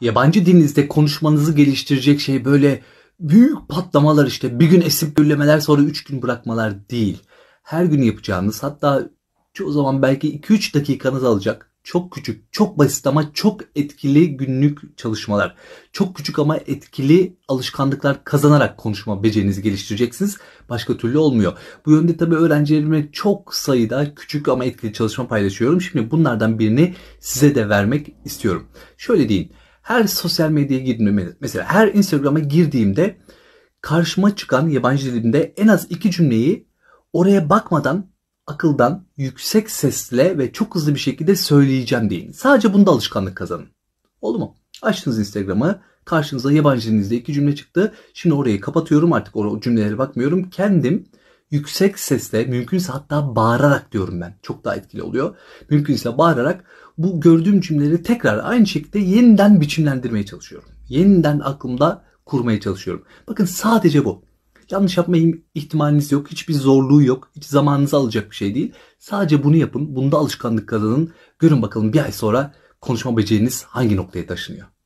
yabancı dilinizde konuşmanızı geliştirecek şey böyle büyük patlamalar işte bir gün esip gürlemeler sonra 3 gün bırakmalar değil. Her gün yapacağınız hatta o zaman belki 2-3 dakikanız alacak çok küçük, çok basit ama çok etkili günlük çalışmalar. Çok küçük ama etkili alışkanlıklar kazanarak konuşma becerinizi geliştireceksiniz. Başka türlü olmuyor. Bu yönde tabii öğrencilerime çok sayıda küçük ama etkili çalışma paylaşıyorum. Şimdi bunlardan birini size de vermek istiyorum. Şöyle deyin her sosyal medyaya girdiğimde mesela her Instagram'a girdiğimde karşıma çıkan yabancı dilinde en az iki cümleyi oraya bakmadan akıldan yüksek sesle ve çok hızlı bir şekilde söyleyeceğim deyin. Sadece bunda alışkanlık kazanın. Oldu mu? Açtınız Instagram'ı. Karşınıza yabancı dilinizde iki cümle çıktı. Şimdi orayı kapatıyorum artık o cümlelere bakmıyorum. Kendim yüksek sesle mümkünse hatta bağırarak diyorum ben. Çok daha etkili oluyor. Mümkünse bağırarak bu gördüğüm cümleleri tekrar aynı şekilde yeniden biçimlendirmeye çalışıyorum. Yeniden aklımda kurmaya çalışıyorum. Bakın sadece bu. Yanlış yapma ihtimaliniz yok. Hiçbir zorluğu yok. Hiç zamanınızı alacak bir şey değil. Sadece bunu yapın. Bunda alışkanlık kazanın. Görün bakalım bir ay sonra konuşma beceriniz hangi noktaya taşınıyor.